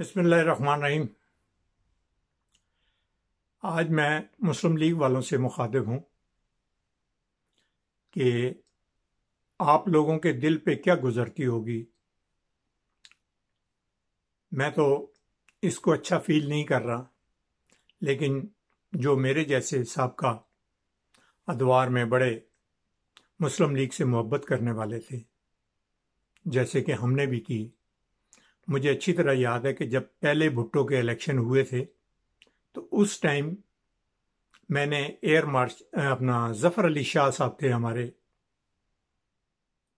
रही आज मैं मुस्लिम लीग वालों से मुखातिब हूँ कि आप लोगों के दिल पे क्या गुजरती होगी मैं तो इसको अच्छा फील नहीं कर रहा लेकिन जो मेरे जैसे सबका अदवार में बड़े मुस्लिम लीग से मोहब्बत करने वाले थे जैसे कि हमने भी की मुझे अच्छी तरह याद है कि जब पहले भुट्टो के इलेक्शन हुए थे तो उस टाइम मैंने एयर मार्च अपना जफर अली शाह साहब थे हमारे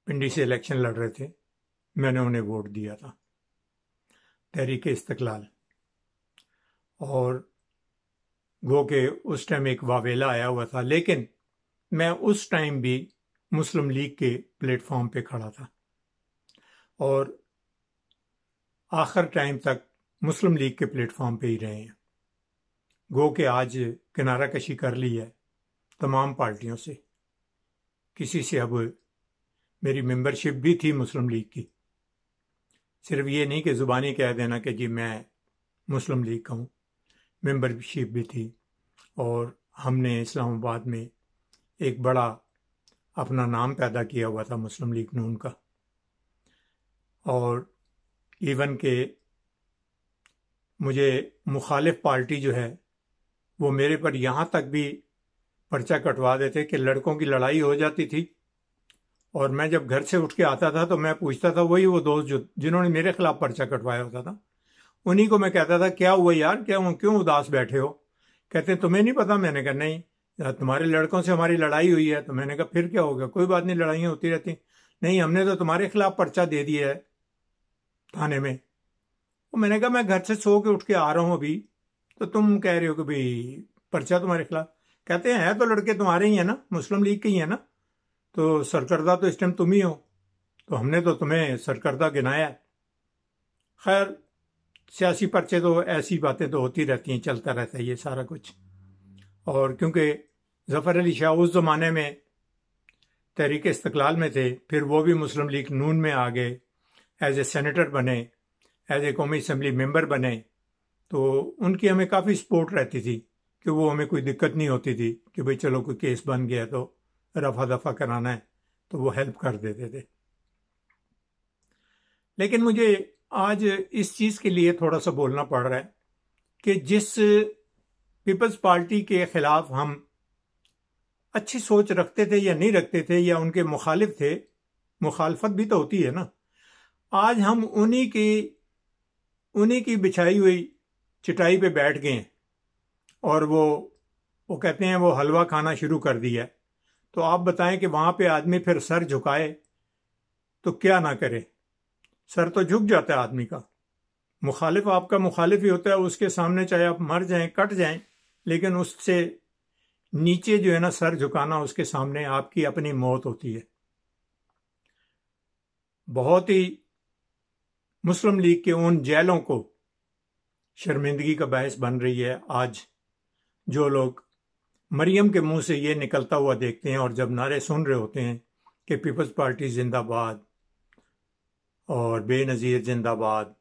पिंडी से इलेक्शन लड़ रहे थे मैंने उन्हें वोट दिया था तहरीक इस्तकलाल और गो के उस टाइम एक वावेला आया हुआ था लेकिन मैं उस टाइम भी मुस्लिम लीग के प्लेटफॉर्म पे खड़ा था और आखिर टाइम तक मुस्लिम लीग के प्लेटफॉर्म पे ही रहे हैं गो के आज किनारा कशी कर ली है तमाम पार्टियों से किसी से अब मेरी मेंबरशिप भी थी मुस्लिम लीग की सिर्फ ये नहीं कि ज़ुबानी कह देना कि जी मैं मुस्लिम लीग का हूँ मेंबरशिप भी थी और हमने इस्लामाबाद में एक बड़ा अपना नाम पैदा किया हुआ था मुस्लिम लीग नून का और इवन के मुझे मुखालिफ पार्टी जो है वो मेरे पर यहाँ तक भी पर्चा कटवा देते कि लड़कों की लड़ाई हो जाती थी और मैं जब घर से उठ के आता था तो मैं पूछता था वही वो दोस्त जो जिन्होंने मेरे खिलाफ पर्चा कटवाया होता था उन्हीं को मैं कहता था क्या हुआ यार क्या हुआ क्यों उदास बैठे हो कहते तुम्हें नहीं पता मैंने कहा नहीं तुम्हारे लड़कों से हमारी लड़ाई हुई है तो मैंने कहा फिर क्या हो गया कोई बात नहीं लड़ाइयाँ होती रहती नहीं हमने तो तुम्हारे खिलाफ पर्चा दे दिया है थाने में तो मैंने कहा मैं घर से सो के उठ के आ रहा हूँ अभी तो तुम कह रहे हो कि भाई पर्चा तुम्हारे खिलाफ कहते हैं तो लड़के तुम्हारे ही हैं ना मुस्लिम लीग के ही हैं ना तो सरकर्दा तो इस टाइम तुम ही हो तो हमने तो तुम्हें सरकर्दा गिनाया खैर सियासी पर्चे तो ऐसी बातें तो होती रहती हैं चलता रहता है ये सारा कुछ और क्योंकि जफ़र अली शाह उस ज़माने में तहरीक इस्तकलाल में थे फिर वो भी मुस्लिम लीग नून में आ गए एज ए सेनेटर बने एज ए कौमी असम्बली मेंबर बने तो उनकी हमें काफ़ी सपोर्ट रहती थी कि वो हमें कोई दिक्कत नहीं होती थी कि भाई चलो कोई केस बन गया तो रफा दफा कराना है तो वो हेल्प कर देते थे लेकिन मुझे आज इस चीज़ के लिए थोड़ा सा बोलना पड़ रहा है कि जिस पीपल्स पार्टी के ख़िलाफ़ हम अच्छी सोच रखते थे या नहीं रखते थे या उनके मुखालिफ थे मुखालफत भी तो होती है ना आज हम उन्हीं की उन्हीं की बिछाई हुई चटाई पे बैठ गए और वो वो कहते हैं वो हलवा खाना शुरू कर दिया तो आप बताएं कि वहाँ पे आदमी फिर सर झुकाए तो क्या ना करे सर तो झुक जाता है आदमी का मुखालिफ आपका मुखालिफ ही होता है उसके सामने चाहे आप मर जाएं कट जाएं लेकिन उससे नीचे जो है ना सर झुकाना उसके सामने आपकी अपनी मौत होती है बहुत ही मुस्लिम लीग के उन जेलों को शर्मिंदगी का बायस बन रही है आज जो लोग मरियम के मुंह से ये निकलता हुआ देखते हैं और जब नारे सुन रहे होते हैं कि पीपल्स पार्टी जिंदाबाद और बेनज़ीर जिंदाबाद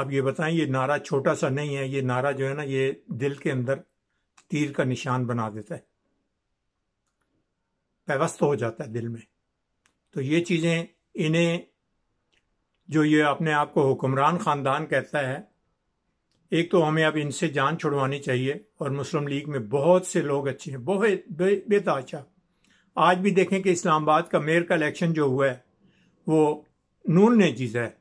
आप ये बताएं ये नारा छोटा सा नहीं है ये नारा जो है ना ये दिल के अंदर तीर का निशान बना देता है पैवस्त हो जाता है दिल में तो ये चीज़ें इन्हें जो ये अपने आप को हुक्मरान ख़ानदान कहता है एक तो हमें अब इनसे जान छुड़वानी चाहिए और मुस्लिम लीग में बहुत से लोग अच्छे हैं बहुत बे, बेताचा आज भी देखें कि इस्लामाबाद का मेयर का इलेक्शन जो हुआ है वो नून ने जीता है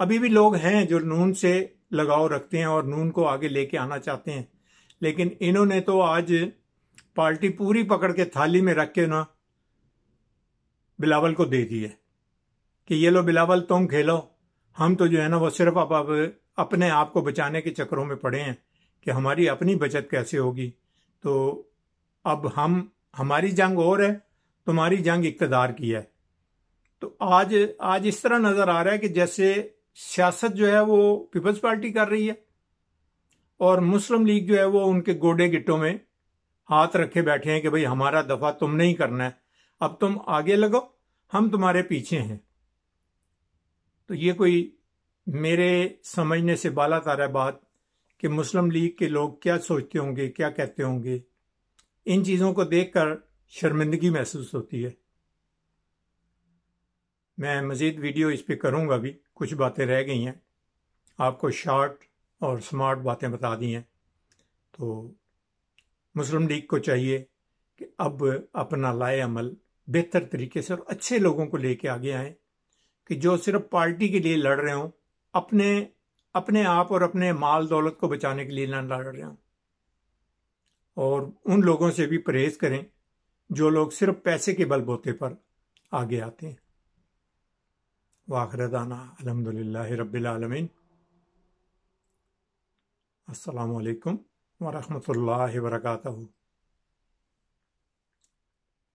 अभी भी लोग हैं जो नून से लगाव रखते हैं और नून को आगे लेके आना चाहते हैं लेकिन इन्होंने तो आज पार्टी पूरी पकड़ के थाली में रख के ना बिलावल को दे दी है कि ये लो बिलावल तुम खेलो हम तो जो है ना वो सिर्फ अब अब अपने आप को बचाने के चक्रों में पड़े हैं कि हमारी अपनी बचत कैसे होगी तो अब हम हमारी जंग और है तुम्हारी जंग इकतदार की है तो आज आज इस तरह नज़र आ रहा है कि जैसे सियासत जो है वो पीपल्स पार्टी कर रही है और मुस्लिम लीग जो है वो उनके गोडे गिट्टों में हाथ रखे बैठे हैं कि भाई हमारा दफा तुम नहीं करना है अब तुम आगे लगो हम तुम्हारे पीछे हैं तो ये कोई मेरे समझने से बाला तारा बात कि मुस्लिम लीग के लोग क्या सोचते होंगे क्या कहते होंगे इन चीज़ों को देखकर शर्मिंदगी महसूस होती है मैं मज़ीद वीडियो इस पर करूँगा भी कुछ बातें रह गई हैं आपको शॉर्ट और स्मार्ट बातें बता दी हैं तो मुस्लिम लीग को चाहिए कि अब अपना लाए अमल बेहतर तरीके से और अच्छे लोगों को लेके आगे आएँ कि जो सिर्फ पार्टी के लिए लड़ रहे हों अपने अपने आप और अपने माल दौलत को बचाने के लिए ना लड़ रहे हों और उन लोगों से भी परहेज करें जो लोग सिर्फ पैसे के बलबोते पर आगे आते हैं वाखरदाना ला रबालमीन असलकम वरहमल वर्का